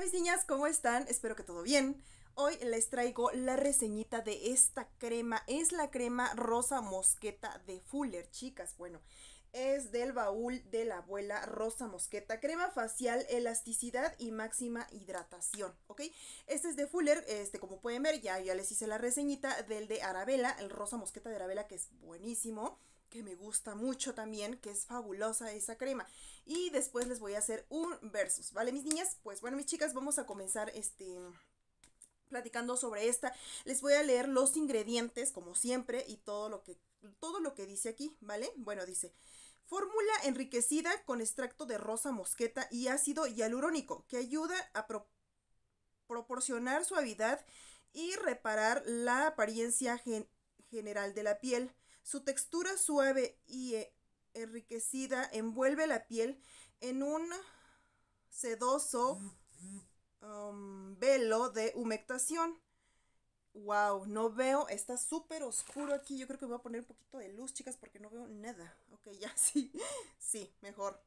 mis niñas, ¿cómo están? Espero que todo bien. Hoy les traigo la reseñita de esta crema. Es la crema Rosa Mosqueta de Fuller, chicas. Bueno, es del baúl de la abuela Rosa Mosqueta. Crema facial, elasticidad y máxima hidratación, ¿ok? Este es de Fuller, este como pueden ver, ya, ya les hice la reseñita del de Arabella, el Rosa Mosqueta de Arabella, que es buenísimo que me gusta mucho también, que es fabulosa esa crema. Y después les voy a hacer un versus, ¿vale, mis niñas? Pues bueno, mis chicas, vamos a comenzar este platicando sobre esta. Les voy a leer los ingredientes, como siempre, y todo lo que, todo lo que dice aquí, ¿vale? Bueno, dice, fórmula enriquecida con extracto de rosa mosqueta y ácido hialurónico, que ayuda a proporcionar suavidad y reparar la apariencia general de la piel. Su textura suave y eh, enriquecida envuelve la piel en un sedoso um, velo de humectación. Wow, no veo, está súper oscuro aquí. Yo creo que voy a poner un poquito de luz, chicas, porque no veo nada. Ok, ya sí, sí, mejor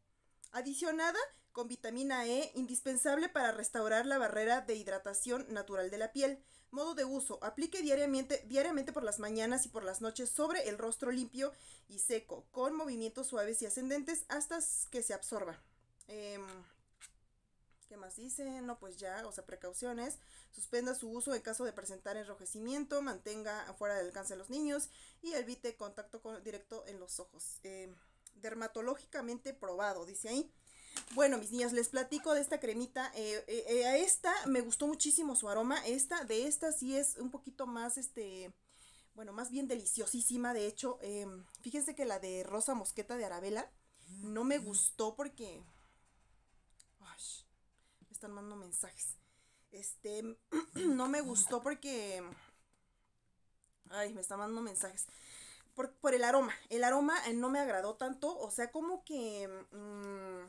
adicionada con vitamina E, indispensable para restaurar la barrera de hidratación natural de la piel. Modo de uso, aplique diariamente, diariamente por las mañanas y por las noches sobre el rostro limpio y seco, con movimientos suaves y ascendentes hasta que se absorba. Em, ¿Qué más dice? No, pues ya, o sea, precauciones. Suspenda su uso en caso de presentar enrojecimiento, mantenga fuera del alcance a los niños y evite contacto directo en los ojos. Em, dermatológicamente probado, dice ahí. Bueno, mis niñas, les platico de esta cremita. Eh, eh, eh, a esta me gustó muchísimo su aroma. Esta, de esta sí es un poquito más, este, bueno, más bien deliciosísima. De hecho, em, fíjense que la de Rosa Mosqueta de Arabella no me gustó porque... me están mandando mensajes. Este, no me gustó porque... Ay, me están mandando mensajes por, el aroma. El aroma eh, no me agradó tanto, o sea, como que mm,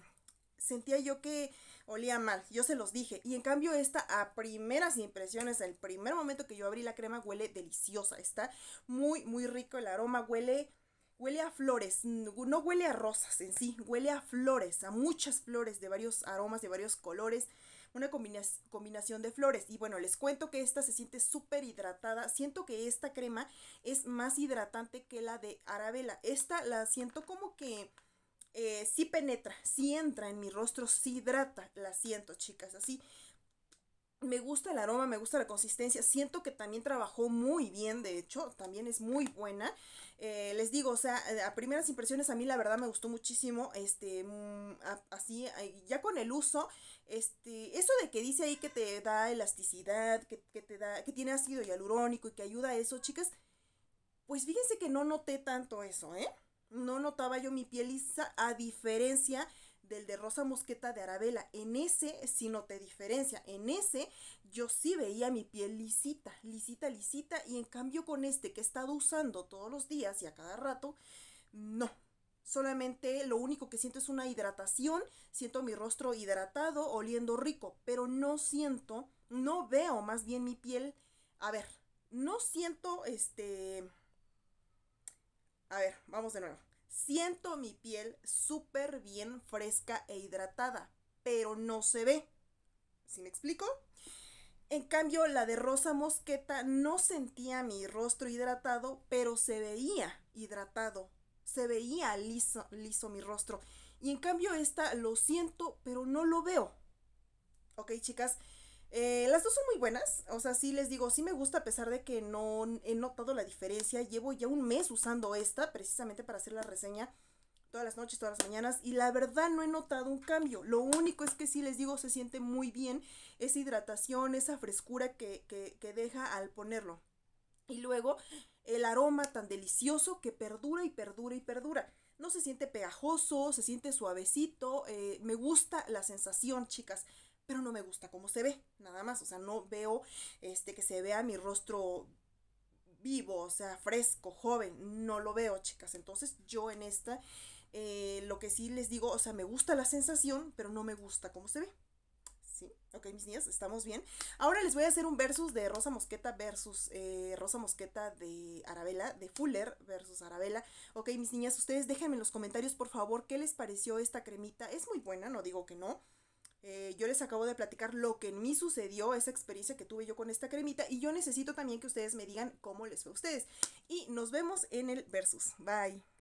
sentía yo que olía mal, yo se los dije. Y en cambio esta a primeras impresiones, el primer momento que yo abrí la crema huele deliciosa, está muy, muy rico el aroma, huele... Huele a flores, no huele a rosas en sí, huele a flores, a muchas flores de varios aromas, de varios colores una combinación de flores. Y bueno, les cuento que esta se siente súper hidratada. Siento que esta crema es más hidratante que la de Arabella. Esta la siento como que... Eh, sí penetra, sí entra en mi rostro, sí hidrata, la siento chicas, así me gusta el aroma, me gusta la consistencia. Siento que también trabajó muy bien, de hecho, también es muy buena. Eh, les digo, o sea, eh, a primeras impresiones a mí la verdad me gustó muchísimo. Este, mm, así, ya con el uso, este, eso de que dice ahí que te da elasticidad, que, que te da, que tiene ácido hialurónico y que ayuda a eso, chicas. Pues fíjense que no noté tanto eso, ¿eh? No notaba yo mi piel lisa, a diferencia del de Rosa Mosqueta de Arabella. En ese si no te diferencia. En ese yo sí veía mi piel lisita, lisita, lisita. Y en cambio con este que he estado usando todos los días y a cada rato, no. Solamente lo único que siento es una hidratación. Siento mi rostro hidratado, oliendo rico, pero no siento, no veo más bien mi piel. A ver, no siento este... A ver, vamos de nuevo. Siento mi piel súper bien fresca e hidratada, pero no se ve. ¿Sí me explico? En cambio, la de Rosa Mosqueta no sentía mi rostro hidratado, pero se veía hidratado. Se veía liso, liso mi rostro. Y en cambio, esta lo siento, pero no lo veo. Ok, chicas, eh, las dos son muy buenas, o sea, sí les digo, sí me gusta a pesar de que no he notado la diferencia. Llevo ya un mes usando esta precisamente para hacer la reseña todas las noches, todas las mañanas y la verdad no he notado un cambio. Lo único es que sí les digo, se siente muy bien esa hidratación, esa frescura que, deja al ponerlo. Y luego el aroma tan delicioso que perdura y perdura y perdura. No se siente pegajoso, se siente suavecito, eh, me gusta la sensación, chicas pero no me gusta cómo se ve, nada más, o sea, no veo este que se vea mi rostro vivo, o sea, fresco, joven, no lo veo, chicas. Entonces, yo en esta eh, lo que sí les digo, o sea, me gusta la sensación, pero no me gusta cómo se ve. ¿Sí? Ok, mis niñas, estamos bien. Ahora les voy a hacer un versus de Rosa Mosqueta versus eh, Rosa Mosqueta de Arabella, de Fuller versus Arabella. Ok, mis niñas, ustedes déjenme en los comentarios, por favor, qué les pareció esta cremita. Es muy buena, no digo que no. Eh, yo les acabo de platicar lo que en mí sucedió, esa experiencia que tuve yo con esta cremita y yo necesito también que ustedes me digan cómo les fue a ustedes. Y nos vemos en el versus. Bye.